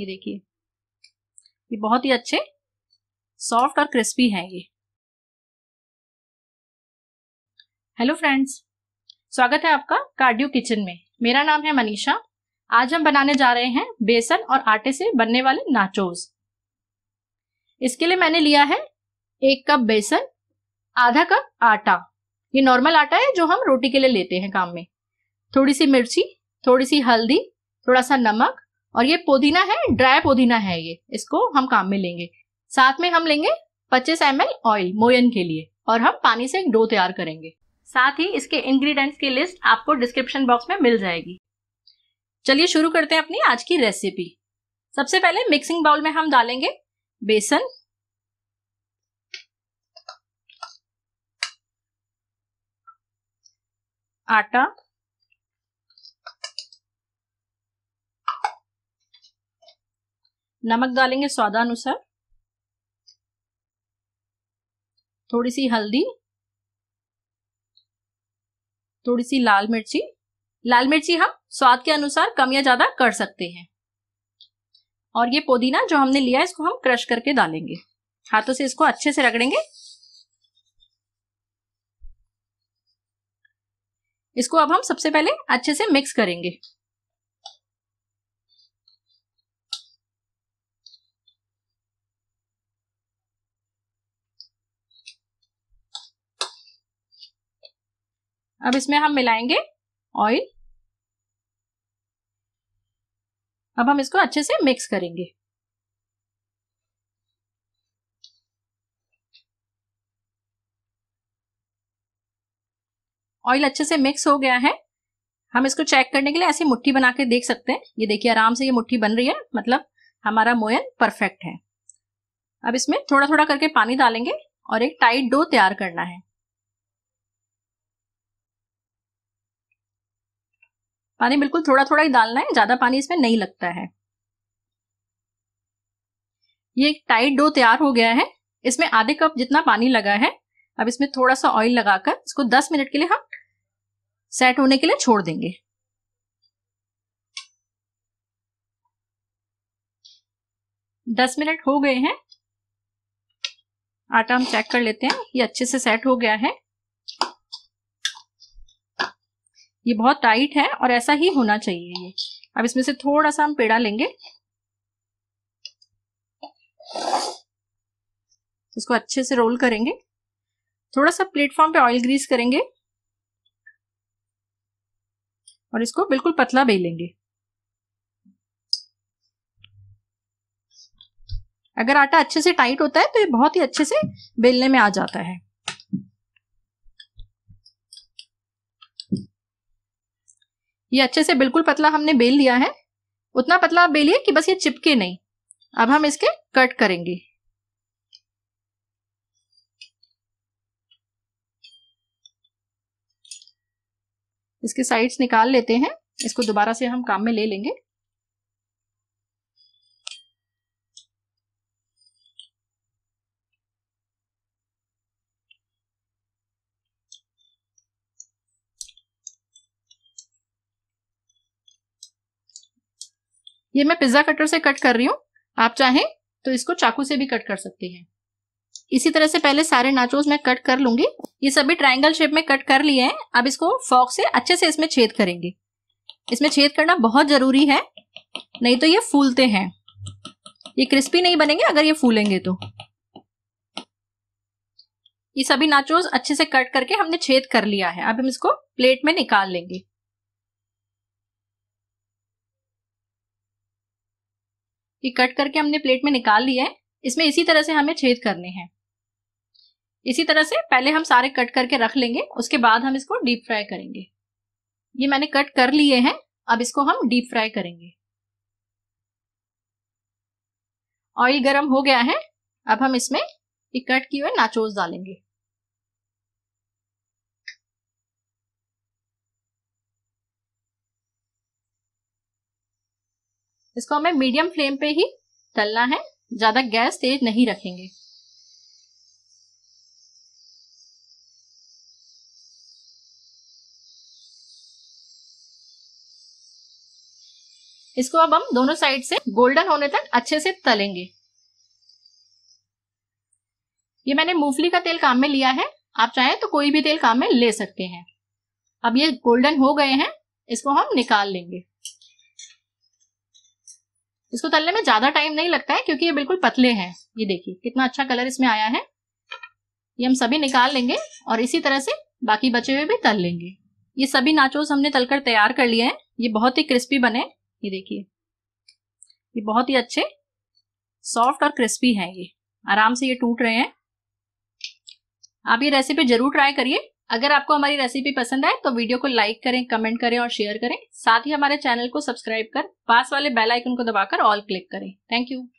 ये देखिए ये बहुत ही अच्छे सॉफ्ट और क्रिस्पी हैं ये हेलो फ्रेंड्स स्वागत है आपका कार्डियो किचन में मेरा नाम है मनीषा आज हम बनाने जा रहे हैं बेसन और आटे से बनने वाले नाचोस इसके लिए मैंने लिया है एक कप बेसन आधा कप आटा ये नॉर्मल आटा है जो हम रोटी के लिए लेते हैं काम में थोड़ी सी मिर्ची थोड़ी सी हल्दी थोड़ा सा नमक और ये पुदीना है ड्राई पुदीना है ये इसको हम काम में लेंगे साथ में हम लेंगे 25 एम ऑयल मोयन के लिए और हम पानी से एक डो तैयार करेंगे साथ ही इसके इंग्रेडिएंट्स की लिस्ट आपको डिस्क्रिप्शन बॉक्स में मिल जाएगी चलिए शुरू करते हैं अपनी आज की रेसिपी सबसे पहले मिक्सिंग बाउल में हम डालेंगे बेसन आटा नमक डालेंगे स्वादानुसार थोड़ी सी हल्दी थोड़ी सी लाल मिर्ची लाल मिर्ची हम स्वाद के अनुसार कम या ज्यादा कर सकते हैं और ये पुदीना जो हमने लिया इसको हम क्रश करके डालेंगे हाथों से इसको अच्छे से रगड़ेंगे इसको अब हम सबसे पहले अच्छे से मिक्स करेंगे अब इसमें हम मिलाएंगे ऑयल अब हम इसको अच्छे से मिक्स करेंगे ऑयल अच्छे से मिक्स हो गया है हम इसको चेक करने के लिए ऐसी मुट्ठी बना के देख सकते हैं ये देखिए आराम से ये मुट्ठी बन रही है मतलब हमारा मोयन परफेक्ट है अब इसमें थोड़ा थोड़ा करके पानी डालेंगे और एक टाइट डो तैयार करना है पानी बिल्कुल थोड़ा थोड़ा ही डालना है ज्यादा पानी इसमें नहीं लगता है ये एक टाइट डो तैयार हो गया है इसमें आधे कप जितना पानी लगा है अब इसमें थोड़ा सा ऑयल लगाकर इसको 10 मिनट के लिए हम सेट होने के लिए छोड़ देंगे दस मिनट हो गए हैं आटा हम चेक कर लेते हैं ये अच्छे से सेट हो गया है ये बहुत टाइट है और ऐसा ही होना चाहिए ये अब इसमें से थोड़ा सा हम पेड़ा लेंगे इसको अच्छे से रोल करेंगे थोड़ा सा प्लेटफॉर्म पे ऑयल ग्रीस करेंगे और इसको बिल्कुल पतला बेलेंगे अगर आटा अच्छे से टाइट होता है तो ये बहुत ही अच्छे से बेलने में आ जाता है ये अच्छे से बिल्कुल पतला हमने बेल लिया है उतना पतला आप बेलिए कि बस ये चिपके नहीं अब हम इसके कट करेंगे इसके साइड्स निकाल लेते हैं इसको दोबारा से हम काम में ले लेंगे ये मैं पिज्जा कटर से कट कर रही हूँ आप चाहें तो इसको चाकू से भी कट कर सकते हैं इसी तरह से पहले सारे नाचोस मैं कट कर लूंगी ये सभी ट्राइंगल शेप में कट कर लिए हैं अब इसको फॉक से अच्छे से इसमें छेद करेंगे इसमें छेद करना बहुत जरूरी है नहीं तो ये फूलते हैं ये क्रिस्पी नहीं बनेंगे अगर ये फूलेंगे तो ये सभी नाचोस अच्छे से कट करके हमने छेद कर लिया है अब हम इसको प्लेट में निकाल लेंगे ये कट करके हमने प्लेट में निकाल लिया है इसमें इसी तरह से हमें छेद करने हैं इसी तरह से पहले हम सारे कट करके रख लेंगे उसके बाद हम इसको डीप फ्राई करेंगे ये मैंने कट कर लिए हैं अब इसको हम डीप फ्राई करेंगे ऑयल गरम हो गया है अब हम इसमें कट किए हुए नाचोस डालेंगे इसको हमें मीडियम फ्लेम पे ही तलना है ज्यादा गैस तेज नहीं रखेंगे इसको अब हम दोनों साइड से गोल्डन होने तक अच्छे से तलेंगे ये मैंने मूंगफली का तेल काम में लिया है आप चाहें तो कोई भी तेल काम में ले सकते हैं अब ये गोल्डन हो गए हैं इसको हम निकाल लेंगे इसको तलने में ज्यादा टाइम नहीं लगता है क्योंकि ये बिल्कुल पतले हैं ये देखिए कितना अच्छा कलर इसमें आया है ये हम सभी निकाल लेंगे और इसी तरह से बाकी बचे हुए भी तल लेंगे ये सभी नाचोस हमने तलकर तैयार कर लिए हैं ये बहुत ही क्रिस्पी बने ये देखिए ये बहुत ही अच्छे सॉफ्ट और क्रिस्पी हैं ये आराम से ये टूट रहे हैं आप ये रेसिपी जरूर ट्राई करिए अगर आपको हमारी रेसिपी पसंद आए तो वीडियो को लाइक करें कमेंट करें और शेयर करें साथ ही हमारे चैनल को सब्सक्राइब कर पास वाले बेल आइकन को दबाकर ऑल क्लिक करें थैंक यू